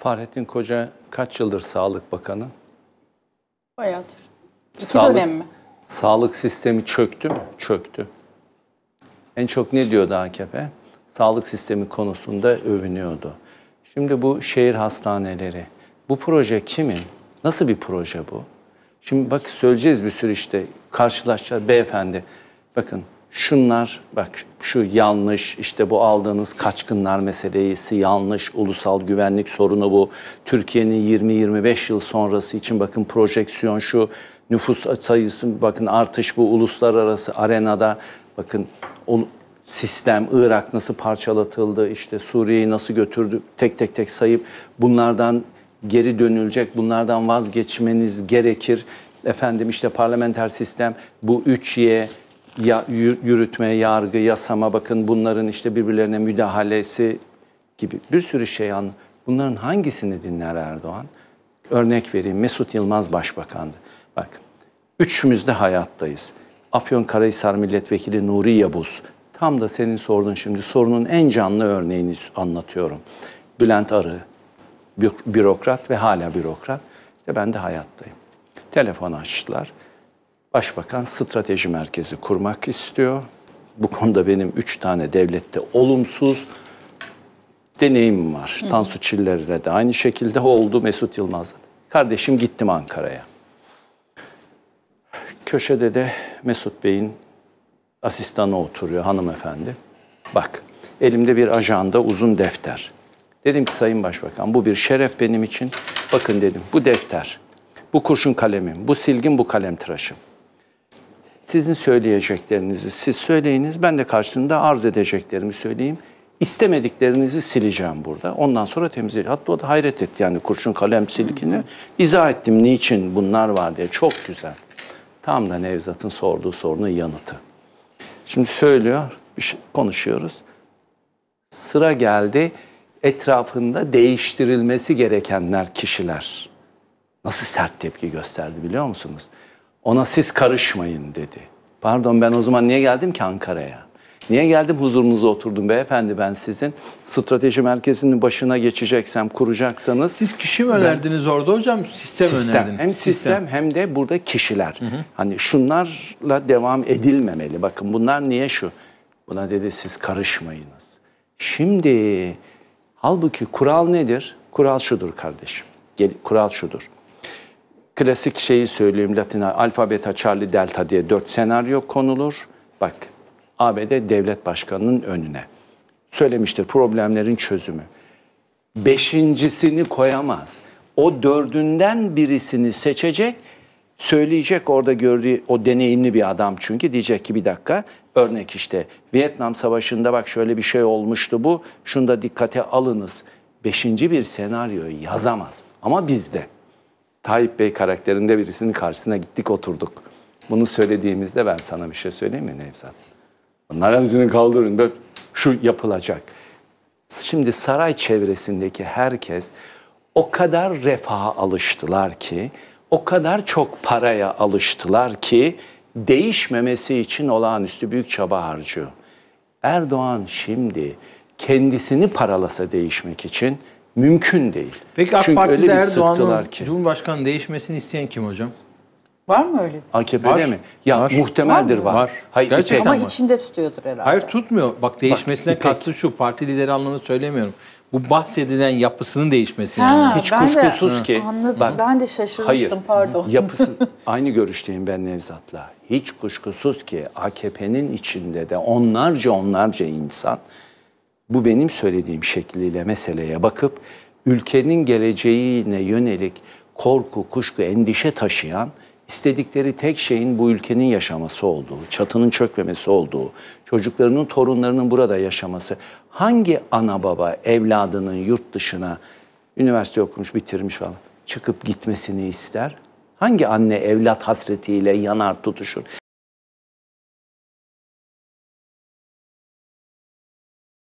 Fahrettin Koca kaç yıldır Sağlık Bakanı? Bayağıdır. İki Sağlık, dönem mi? Sağlık sistemi çöktü mü? Çöktü. En çok ne diyordu AKP? Sağlık sistemi konusunda övünüyordu. Şimdi bu şehir hastaneleri, bu proje kimin? Nasıl bir proje bu? Şimdi bak söyleyeceğiz bir sürü işte karşılaşacağız beyefendi. Bakın şunlar bak şu yanlış işte bu aldığınız kaçkınlar meselesi yanlış ulusal güvenlik sorunu bu. Türkiye'nin 20-25 yıl sonrası için bakın projeksiyon şu nüfus sayısı bakın artış bu uluslararası arenada bakın o sistem Irak nasıl parçalatıldı işte Suriye'yi nasıl götürdü tek tek tek sayıp bunlardan geri dönülecek bunlardan vazgeçmeniz gerekir. Efendim işte parlamenter sistem bu 3Y ya, yürütme, yargı, yasama bakın bunların işte birbirlerine müdahalesi gibi bir sürü şey an. Bunların hangisini dinler Erdoğan? Örnek vereyim Mesut Yılmaz başbakandı. Bak üçümüz de hayattayız. Afyon Karahisar Milletvekili Nuri Yabuz. Tam da senin sorduğun şimdi sorunun en canlı örneğini anlatıyorum. Bülent Arı, bürokrat ve hala bürokrat. İşte ben de hayattayım. Telefon açtılar. Başbakan strateji merkezi kurmak istiyor. Bu konuda benim üç tane devlette olumsuz deneyimim var. Hı. Tansu Çiller'le de aynı şekilde oldu Mesut Yılmaz'la. Kardeşim gittim Ankara'ya. Köşede de Mesut Bey'in asistanı oturuyor hanımefendi. Bak elimde bir ajanda uzun defter. Dedim ki Sayın Başbakan bu bir şeref benim için. Bakın dedim bu defter, bu kurşun kalemim, bu silgin, bu kalem tıraşım. Sizin söyleyeceklerinizi siz söyleyiniz. Ben de karşılığında arz edeceklerimi söyleyeyim. İstemediklerinizi sileceğim burada. Ondan sonra temizleyin. Hatta o da hayret etti yani kurşun kalem silgini. izah ettim niçin bunlar var diye. Çok güzel. Tam da Nevzat'ın sorduğu sorunun yanıtı. Şimdi söylüyor, bir şey, konuşuyoruz. Sıra geldi etrafında değiştirilmesi gerekenler kişiler. Nasıl sert tepki gösterdi biliyor musunuz? Ona siz karışmayın dedi. Pardon ben o zaman niye geldim ki Ankara'ya? Niye geldim huzurunuza oturdum beyefendi ben sizin strateji merkezinin başına geçeceksem kuracaksanız. Siz kişi mi önerdiniz ben, orada hocam sistem, sistem önerdiniz? Hem sistem, sistem hem de burada kişiler. Hı hı. Hani şunlarla devam edilmemeli bakın bunlar niye şu? Buna dedi siz karışmayınız. Şimdi halbuki kural nedir? Kural şudur kardeşim. Gel, kural şudur klasik şeyi söyleyeyim Latin alfa, beta, charlie, delta diye dört senaryo konulur. Bak ABD devlet başkanının önüne. Söylemiştir problemlerin çözümü. Beşincisini koyamaz. O dördünden birisini seçecek, söyleyecek orada gördüğü o deneyimli bir adam çünkü diyecek ki bir dakika örnek işte Vietnam Savaşı'nda bak şöyle bir şey olmuştu bu, şunu da dikkate alınız. Beşinci bir senaryoyu yazamaz ama bizde. Tayyip Bey karakterinde birisinin karşısına gittik oturduk. Bunu söylediğimizde ben sana bir şey söyleyeyim mi Nevzat? Bunlar hepsini kaldırın. Böyle şu yapılacak. Şimdi saray çevresindeki herkes o kadar refaha alıştılar ki, o kadar çok paraya alıştılar ki değişmemesi için olağanüstü büyük çaba harcıyor. Erdoğan şimdi kendisini paralasa değişmek için mümkün değil. Peki AK Çünkü Parti'de Erdoğan'ın ki. Cumhurbaşkanı değişmesini isteyen kim hocam? Var mı öyle? AKP'de mi? Ya var. muhtemeldir var. Var. var. Hayır, Gerçekten ama var. içinde tutuyordur herhalde. Hayır tutmuyor. Bak değişmesine Bak, kastı şu. Parti lideri anlamını söylemiyorum. Bu bahsedilen yapısının değişmesini Ha, Hiç kuşkusuz de, ki. Anladım. Bak, ben de şaşırmıştım hayır, pardon. Yapısı, aynı görüşteyim ben Nevzat'la. Hiç kuşkusuz ki AKP'nin içinde de onlarca onlarca insan bu benim söylediğim şekliyle meseleye bakıp ülkenin geleceğine yönelik korku, kuşku, endişe taşıyan istedikleri tek şeyin bu ülkenin yaşaması olduğu, çatının çökmemesi olduğu, çocuklarının, torunlarının burada yaşaması. Hangi ana baba evladının yurt dışına üniversite okumuş, bitirmiş falan çıkıp gitmesini ister? Hangi anne evlat hasretiyle yanar tutuşur?